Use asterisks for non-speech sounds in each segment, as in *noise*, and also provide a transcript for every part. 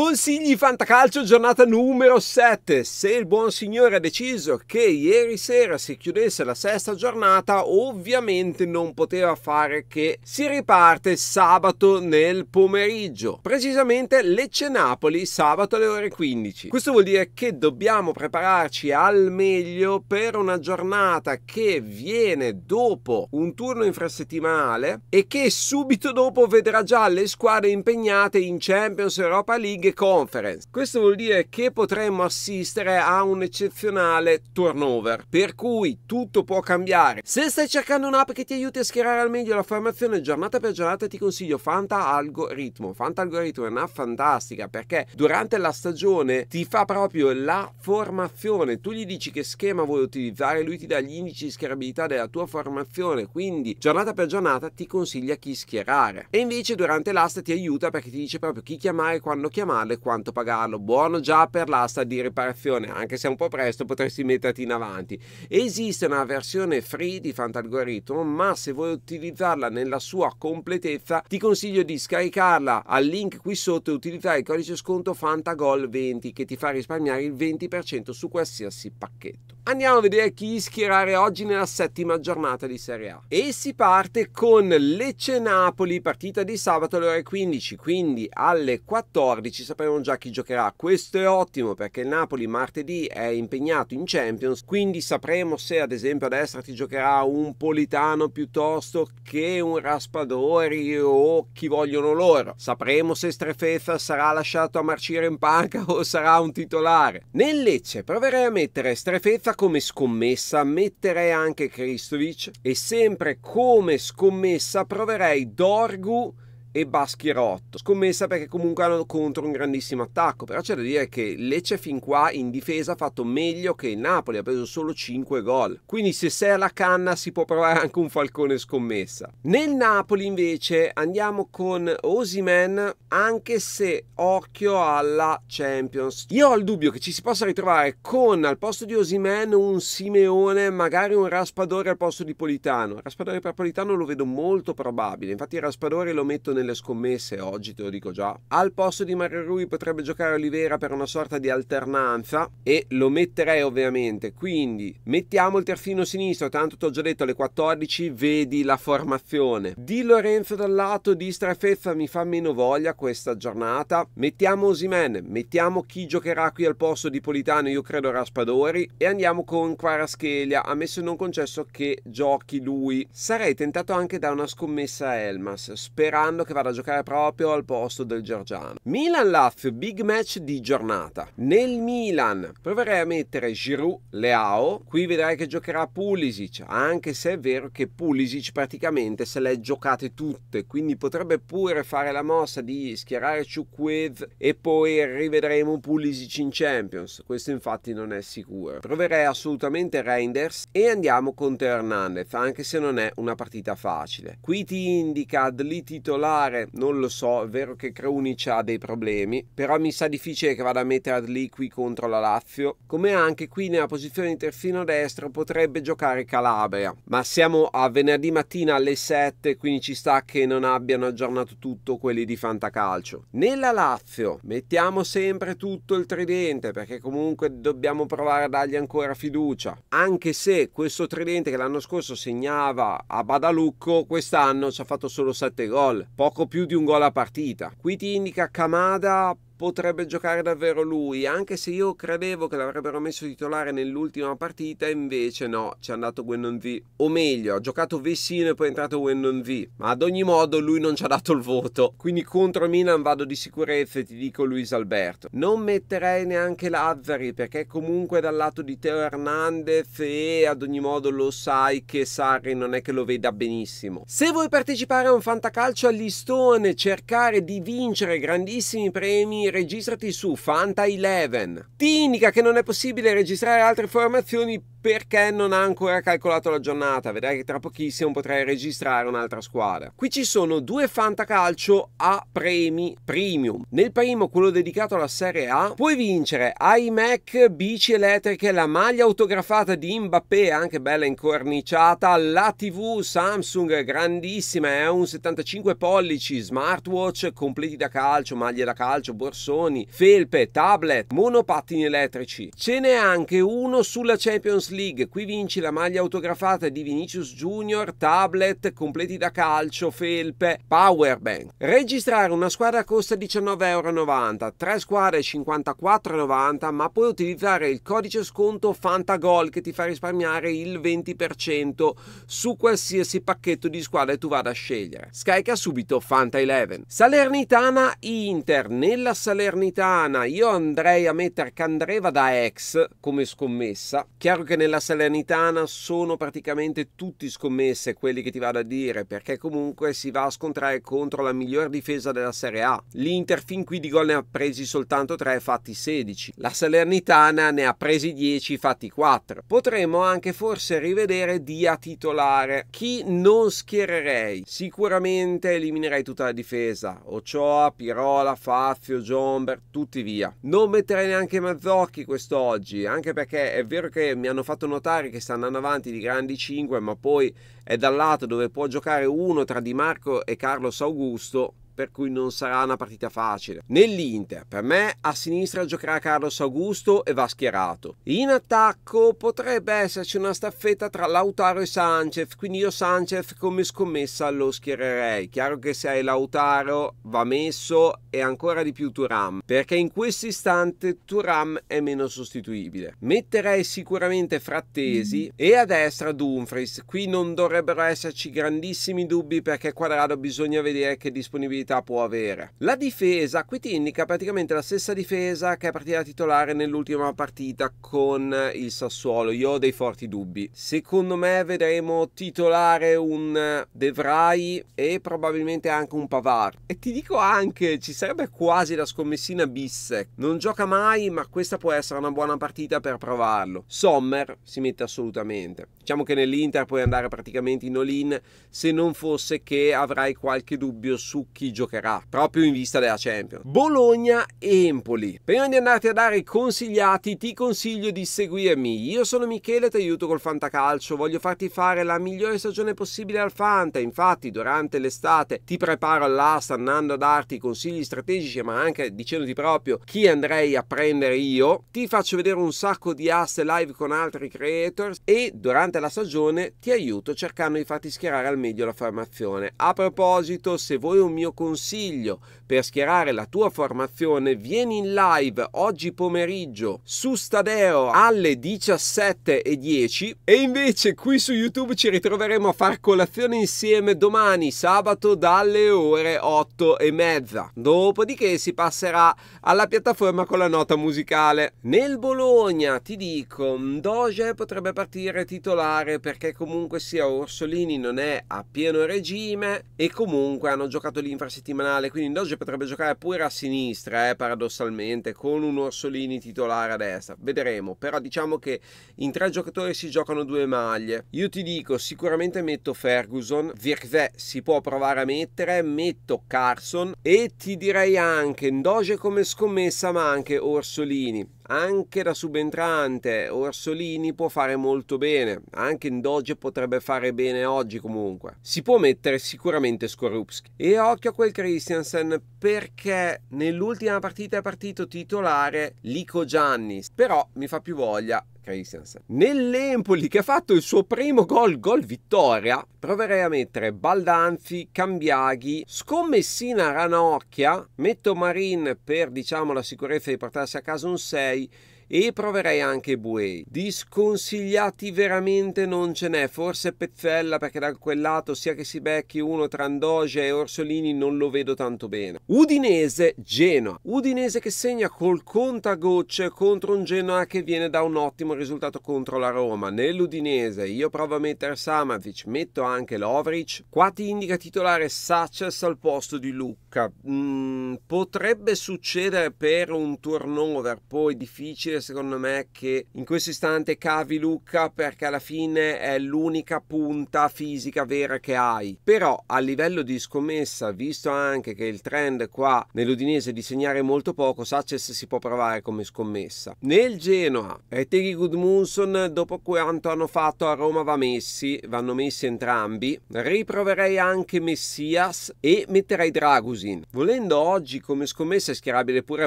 Consigli Fantacalcio giornata numero 7. Se il buon signore ha deciso che ieri sera si chiudesse la sesta giornata, ovviamente non poteva fare che si riparte sabato nel pomeriggio. Precisamente Lecce Napoli sabato alle ore 15. Questo vuol dire che dobbiamo prepararci al meglio per una giornata che viene dopo un turno infrasettimale e che subito dopo vedrà già le squadre impegnate in Champions Europa League Conference. Questo vuol dire che potremmo assistere a un eccezionale turnover, per cui tutto può cambiare. Se stai cercando un'app che ti aiuti a schierare al meglio la formazione giornata per giornata, ti consiglio Fanta Algoritmo. Fanta Algoritmo è una fantastica perché durante la stagione ti fa proprio la formazione. Tu gli dici che schema vuoi utilizzare, lui ti dà gli indici di schierabilità della tua formazione, quindi giornata per giornata ti consiglia chi schierare. E invece durante l'asta ti aiuta perché ti dice proprio chi chiamare, quando chiamare male quanto pagarlo. Buono già per l'asta di riparazione, anche se è un po' presto potresti metterti in avanti. Esiste una versione free di Fantalgoritmo, ma se vuoi utilizzarla nella sua completezza ti consiglio di scaricarla al link qui sotto e utilizzare il codice sconto FantaGol20 che ti fa risparmiare il 20% su qualsiasi pacchetto andiamo a vedere chi schierare oggi nella settima giornata di Serie A. E si parte con Lecce-Napoli, partita di sabato alle ore 15, quindi alle 14 sapremo già chi giocherà. Questo è ottimo perché il Napoli martedì è impegnato in Champions, quindi sapremo se ad esempio a destra ti giocherà un Politano piuttosto che un Raspadori o chi vogliono loro. Sapremo se Strefezza sarà lasciato a marcire in panca *laughs* o sarà un titolare. Nel Lecce proverei a mettere Strefezza come scommessa metterei anche Kristovic e sempre come scommessa proverei Dorgu e Baschirotto. Scommessa perché comunque hanno contro un grandissimo attacco, però c'è da dire che Lecce fin qua in difesa ha fatto meglio che il Napoli, ha preso solo 5 gol. Quindi se sei alla canna si può provare anche un falcone scommessa. Nel Napoli invece andiamo con Osimen, anche se occhio alla Champions. Io ho il dubbio che ci si possa ritrovare con al posto di Osimen un Simeone, magari un Raspadore al posto di Politano. Raspadore per Politano lo vedo molto probabile, infatti Raspadore lo metto nel nelle scommesse oggi, te lo dico già. Al posto di Mario Rui potrebbe giocare Olivera per una sorta di alternanza e lo metterei ovviamente. Quindi mettiamo il terzino sinistro, tanto ti ho già detto alle 14 vedi la formazione. Di Lorenzo dal lato di Strafezza mi fa meno voglia questa giornata. Mettiamo Osimen, mettiamo chi giocherà qui al posto di Politano, io credo Raspadori e andiamo con Quaraschelia, ammesso e non concesso che giochi lui. Sarei tentato anche da una scommessa a Elmas, sperando che vada vado a giocare proprio al posto del Giorgiano. Milan-Lazio, big match di giornata. Nel Milan proverei a mettere Giroud, Leao, qui vedrai che giocherà Pulisic, anche se è vero che Pulisic praticamente se le è giocate tutte, quindi potrebbe pure fare la mossa di schierare Ciuquez e poi rivedremo Pulisic in Champions, questo infatti non è sicuro. Proverei assolutamente Reinders e andiamo con Teo Hernandez, anche se non è una partita facile. Qui ti indica Adli titolare fare, non lo so, è vero che Krunic ha dei problemi, però mi sa difficile che vada a mettere lì qui contro la Lazio, come anche qui nella posizione di terzino destro potrebbe giocare Calabria, ma siamo a venerdì mattina alle 7, quindi ci sta che non abbiano aggiornato tutto quelli di Fantacalcio. Nella Lazio mettiamo sempre tutto il tridente perché comunque dobbiamo provare a dargli ancora fiducia, anche se questo tridente che l'anno scorso segnava a Badalucco, quest'anno ci ha fatto solo 7 gol. Poi poco più di un gol a partita. Qui ti indica Kamada potrebbe giocare davvero lui, anche se io credevo che l'avrebbero messo titolare nell'ultima partita, invece no, ci è andato Wendon V. O meglio, ha giocato Vessino e poi è entrato Wendon V, ma ad ogni modo lui non ci ha dato il voto. Quindi contro Milan vado di sicurezza e ti dico Luis Alberto. Non metterei neanche Lazzari perché comunque dal lato di Teo Hernandez e ad ogni modo lo sai che Sarri non è che lo veda benissimo. Se vuoi partecipare a un fantacalcio a listone, cercare di vincere grandissimi premi registrati su Fanta 11. Ti indica che non è possibile registrare altre formazioni perché non ha ancora calcolato la giornata. Vedrai che tra pochissimo potrai registrare un'altra squadra. Qui ci sono due fantacalcio a premi premium. Nel primo, quello dedicato alla Serie A, puoi vincere iMac, bici elettriche, la maglia autografata di Mbappé, anche bella incorniciata, la TV Samsung grandissima, è eh, un 75 pollici, smartwatch completi da calcio, maglie da calcio, borsoni, felpe, tablet, monopattini elettrici. Ce n'è anche uno sulla Champions League, qui vinci la maglia autografata di Vinicius Junior, tablet, completi da calcio, felpe, powerbank. Registrare una squadra costa 19,90€, 3 squadre 54,90€, ma puoi utilizzare il codice sconto Fantagol che ti fa risparmiare il 20% su qualsiasi pacchetto di squadre tu vada a scegliere. Scarica subito Fanta 11. Salernitana Inter, nella Salernitana io andrei a mettere Candreva da ex come scommessa. Chiaro che nella Salernitana sono praticamente tutti scommesse quelli che ti vado a dire, perché comunque si va a scontrare contro la miglior difesa della Serie A. L'Inter fin qui di gol ne ha presi soltanto 3, fatti 16. La Salernitana ne ha presi 10, fatti 4. Potremmo anche forse rivedere Dia titolare. Chi non schiererei? Sicuramente eliminerei tutta la difesa. Ochoa, Pirola, Fazio, Jomber, tutti via. Non metterei neanche Mazzocchi quest'oggi, anche perché è vero che mi hanno fatto notare che sta andando avanti di grandi 5, ma poi è dal lato dove può giocare uno tra Di Marco e Carlos Augusto per cui non sarà una partita facile. Nell'Inter, per me, a sinistra giocherà Carlos Augusto e va schierato. In attacco potrebbe esserci una staffetta tra Lautaro e Sanchez, quindi io Sanchez come scommessa lo schiererei. Chiaro che se hai Lautaro va messo e ancora di più Turam, perché in questo istante Turam è meno sostituibile. Metterei sicuramente Frattesi mm. e a destra Dumfries. Qui non dovrebbero esserci grandissimi dubbi perché Quadrado bisogna vedere che disponibilità superiorità può avere. La difesa qui ti indica praticamente la stessa difesa che è partita titolare nell'ultima partita con il Sassuolo. Io ho dei forti dubbi. Secondo me vedremo titolare un De Vrij e probabilmente anche un Pavar. E ti dico anche, ci sarebbe quasi la scommessina Bissec. Non gioca mai, ma questa può essere una buona partita per provarlo. Sommer si mette assolutamente. Diciamo che nell'Inter puoi andare praticamente in all-in se non fosse che avrai qualche dubbio su chi giocherà proprio in vista della Champions. Bologna e Empoli. Prima di andarti a dare i consigliati ti consiglio di seguirmi. Io sono Michele ti aiuto col Fantacalcio. Voglio farti fare la migliore stagione possibile al Fanta. Infatti durante l'estate ti preparo all'asta andando a darti consigli strategici ma anche dicendoti proprio chi andrei a prendere io. Ti faccio vedere un sacco di aste live con altri creators e durante la stagione ti aiuto cercando di farti schierare al meglio la formazione. A proposito, se vuoi un mio consiglio per schierare la tua formazione, vieni in live oggi pomeriggio su Stadeo alle 17.10 e invece qui su YouTube ci ritroveremo a far colazione insieme domani sabato dalle ore 8 e mezza. Dopodiché si passerà alla piattaforma con la nota musicale. Nel Bologna ti dico, Doge potrebbe partire titolare perché comunque sia Orsolini non è a pieno regime e comunque hanno giocato l'infrastruttura settimanale, quindi Indoge potrebbe giocare pure a sinistra, eh, paradossalmente, con un Orsolini titolare a destra. Vedremo, però diciamo che in tre giocatori si giocano due maglie. Io ti dico, sicuramente metto Ferguson, Virkve si può provare a mettere, metto Carson e ti direi anche Indoge come scommessa, ma anche Orsolini. Anche da subentrante Orsolini può fare molto bene, anche in doge potrebbe fare bene oggi comunque. Si può mettere sicuramente Skorupski. E occhio a quel Christiansen perché nell'ultima partita è partito titolare Lico Giannis, però mi fa più voglia Christensen. Nell'Empoli che ha fatto il suo primo gol, gol vittoria, proverei a mettere Baldanzi, Cambiaghi, scommessina Ranocchia, metto Marin per diciamo la sicurezza di portarsi a casa un 6 e proverei anche Buey. Di sconsigliati veramente non ce n'è, forse Pezzella perché da quel lato sia che si becchi uno tra Andogia e Orsolini non lo vedo tanto bene. Udinese Genoa. Udinese che segna col contagocce contro un Genoa che viene da un ottimo risultato contro la Roma. Nell'Udinese io provo a mettere Samavic, metto anche Lovric. Qua ti indica titolare Satches al posto di Lucca. Mm, potrebbe succedere per un turnover poi difficile difficile secondo me che in questo istante cavi Luca perché alla fine è l'unica punta fisica vera che hai. Però a livello di scommessa, visto anche che il trend qua nell'Udinese di segnare molto poco, Saces si può provare come scommessa. Nel Genoa, Reteghi Gudmundsson dopo quanto hanno fatto a Roma va messi, vanno messi entrambi. Riproverei anche Messias e metterei Dragusin. Volendo oggi come scommessa è schierabile pure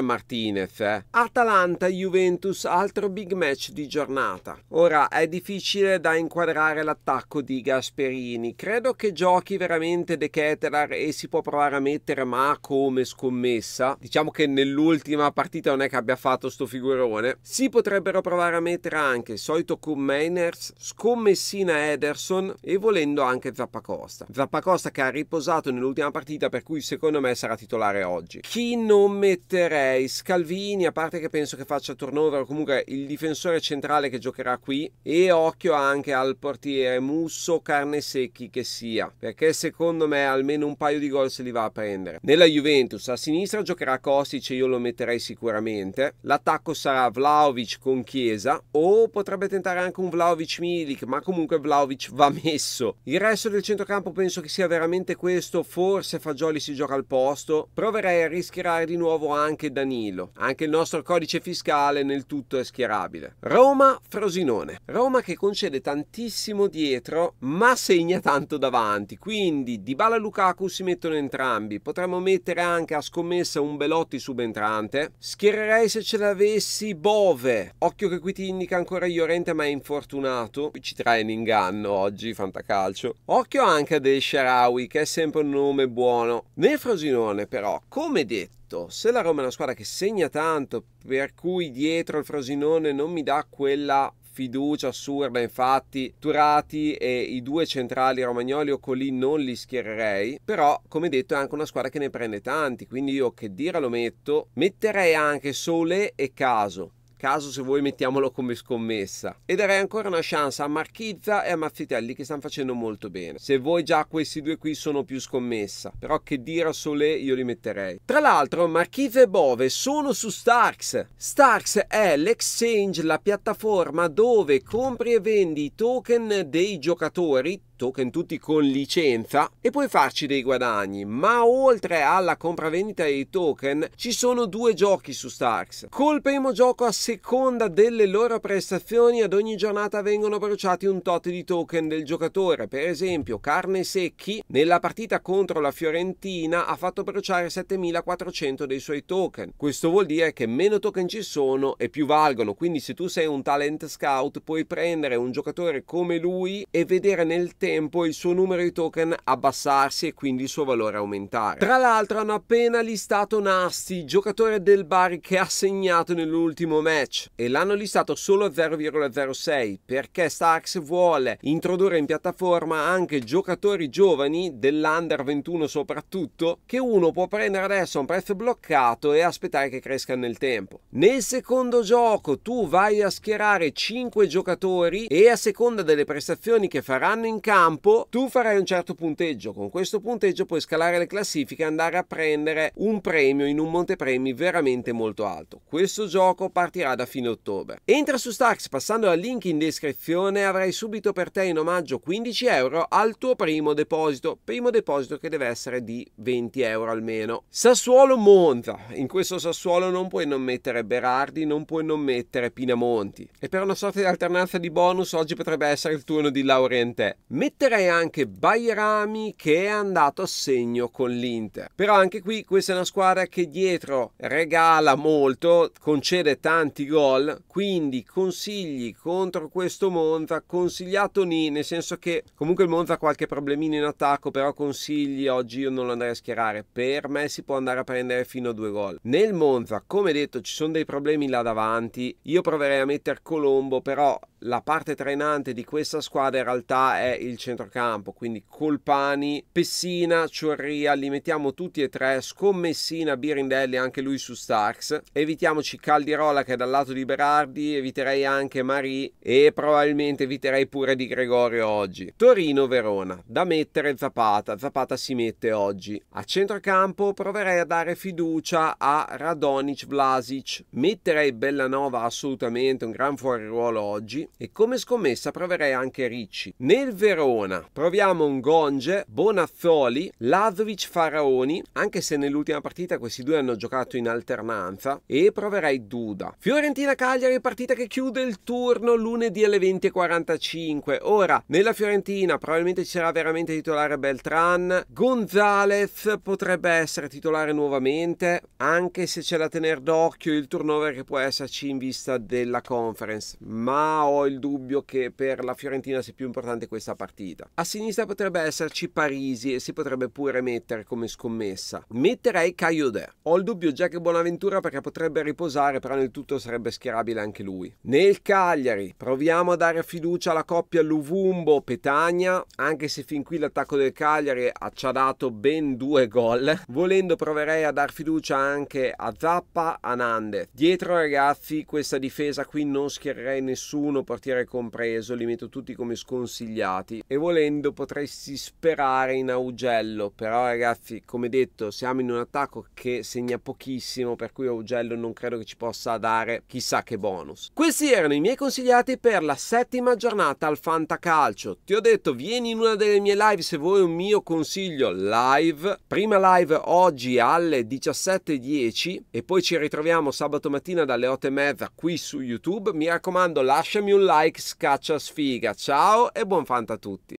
Martinez. Eh. Atalanta, Juventus Juventus altro big match di giornata. Ora è difficile da inquadrare l'attacco di Gasperini. Credo che giochi veramente De Ketelar e si può provare a mettere ma come scommessa. Diciamo che nell'ultima partita non è che abbia fatto sto figurone. Si potrebbero provare a mettere anche il solito Mainers, scommessina Ederson e volendo anche Zappacosta. Zappacosta che ha riposato nell'ultima partita per cui secondo me sarà titolare oggi. Chi non metterei? Scalvini, a parte che penso che faccia turnover allora comunque il difensore centrale che giocherà qui e occhio anche al portiere Musso Carne Secchi che sia, perché secondo me almeno un paio di gol se li va a prendere. Nella Juventus a sinistra giocherà Kostic e io lo metterei sicuramente. L'attacco sarà Vlaovic con Chiesa o potrebbe tentare anche un Vlaovic Milik, ma comunque Vlaovic va messo. Il resto del centrocampo penso che sia veramente questo, forse Fagioli si gioca al posto. Proverei a rischiare di nuovo anche Danilo. Anche il nostro codice fiscale nel del tutto è schierabile. Roma-Frosinone. Roma che concede tantissimo dietro, ma segna tanto davanti. Quindi Dybala e Lukaku si mettono entrambi. Potremmo mettere anche a scommessa un Belotti subentrante. Schiererei se ce l'avessi Bove. Occhio che qui ti indica ancora Iorente, ma è infortunato. Qui ci trae in inganno oggi, fantacalcio. Occhio anche a De Sharawi, che è sempre un nome buono. Nel Frosinone però, come detto, detto, se la Roma è una squadra che segna tanto, per cui dietro il Frosinone non mi dà quella fiducia assurda, infatti Turati e i due centrali Romagnoli o Colì non li schiererei, però come detto è anche una squadra che ne prende tanti, quindi io che dire lo metto, metterei anche Sole e Caso caso se vuoi mettiamolo come scommessa. E darei ancora una chance a Marchizza e a Mazzitelli che stanno facendo molto bene. Se voi già questi due qui sono più scommessa, però che dire a Sole io li metterei. Tra l'altro Marchizza e Bove sono su Starks. Starks è l'exchange, la piattaforma dove compri e vendi i token dei giocatori token tutti con licenza e puoi farci dei guadagni, ma oltre alla compravendita dei token ci sono due giochi su Starks. Col primo gioco a seconda delle loro prestazioni ad ogni giornata vengono bruciati un tot di token del giocatore, per esempio Carne Secchi nella partita contro la Fiorentina ha fatto bruciare 7400 dei suoi token. Questo vuol dire che meno token ci sono e più valgono, quindi se tu sei un talent scout puoi prendere un giocatore come lui e vedere nel tempo tempo il suo numero di token abbassarsi e quindi il suo valore aumentare. Tra l'altro hanno appena listato Nasty, giocatore del Bari che ha segnato nell'ultimo match e l'hanno listato solo a 0,06 perché Starks vuole introdurre in piattaforma anche giocatori giovani dell'Under 21 soprattutto che uno può prendere adesso a un prezzo bloccato e aspettare che cresca nel tempo. Nel secondo gioco tu vai a schierare 5 giocatori e a seconda delle prestazioni che faranno in campo campo tu farai un certo punteggio, con questo punteggio puoi scalare le classifiche e andare a prendere un premio in un montepremi veramente molto alto. Questo gioco partirà da fine ottobre. Entra su Stax passando al link in descrizione avrai subito per te in omaggio 15 euro al tuo primo deposito, primo deposito che deve essere di 20 euro almeno. Sassuolo monta, in questo Sassuolo non puoi non mettere Berardi, non puoi non mettere Pinamonti e per una sorta di alternanza di bonus oggi potrebbe essere il turno di Laurentè. Metterei anche Bairami che è andato a segno con l'Inter. Però anche qui questa è una squadra che dietro regala molto, concede tanti gol, quindi consigli contro questo Monza, consigliato Ni, nel senso che comunque il Monza ha qualche problemino in attacco, però consigli oggi io non lo andrei a schierare. Per me si può andare a prendere fino a due gol. Nel Monza, come detto, ci sono dei problemi là davanti. Io proverei a mettere Colombo, però la parte trainante di questa squadra in realtà è il il centrocampo, quindi Colpani, Pessina, Ciorria, li mettiamo tutti e tre, scommessina Birindelli anche lui su Starks, evitiamoci Caldirola che è dal lato di Berardi, eviterei anche Marie e probabilmente eviterei pure di Gregorio oggi. Torino-Verona, da mettere Zapata, Zapata si mette oggi. A centrocampo proverei a dare fiducia a Radonic Vlasic, metterei Bellanova assolutamente, un gran fuori ruolo oggi e come scommessa proverei anche Ricci. Nel Verona Faraona. Proviamo un Gonge, Bonazzoli, Lazovic Faraoni, anche se nell'ultima partita questi due hanno giocato in alternanza, e proverei Duda. Fiorentina-Cagliari, partita che chiude il turno lunedì alle 20.45. Ora, nella Fiorentina probabilmente ci sarà veramente titolare Beltran, Gonzalez potrebbe essere titolare nuovamente, anche se c'è da tenere d'occhio il turnover che può esserci in vista della conference, ma ho il dubbio che per la Fiorentina sia più importante questa partita partita. A sinistra potrebbe esserci Parisi e si potrebbe pure mettere come scommessa. Metterei Caillaudet. Ho il dubbio già che Bonaventura perché potrebbe riposare, però nel tutto sarebbe schierabile anche lui. Nel Cagliari proviamo a dare fiducia alla coppia Luvumbo-Petagna, anche se fin qui l'attacco del Cagliari ci ha dato ben due gol. Volendo proverei a dar fiducia anche a Zappa, a Nandez. Dietro ragazzi questa difesa qui non schiererei nessuno, portiere compreso, li metto tutti come sconsigliati e volendo potresti sperare in Augello, però ragazzi come detto siamo in un attacco che segna pochissimo per cui Augello non credo che ci possa dare chissà che bonus. Questi erano i miei consigliati per la settima giornata al Fantacalcio, ti ho detto vieni in una delle mie live se vuoi un mio consiglio live, prima live oggi alle 17.10 e poi ci ritroviamo sabato mattina dalle 8.30 qui su YouTube, mi raccomando lasciami un like, scaccia sfiga, ciao e buon fanta a tutti tutti.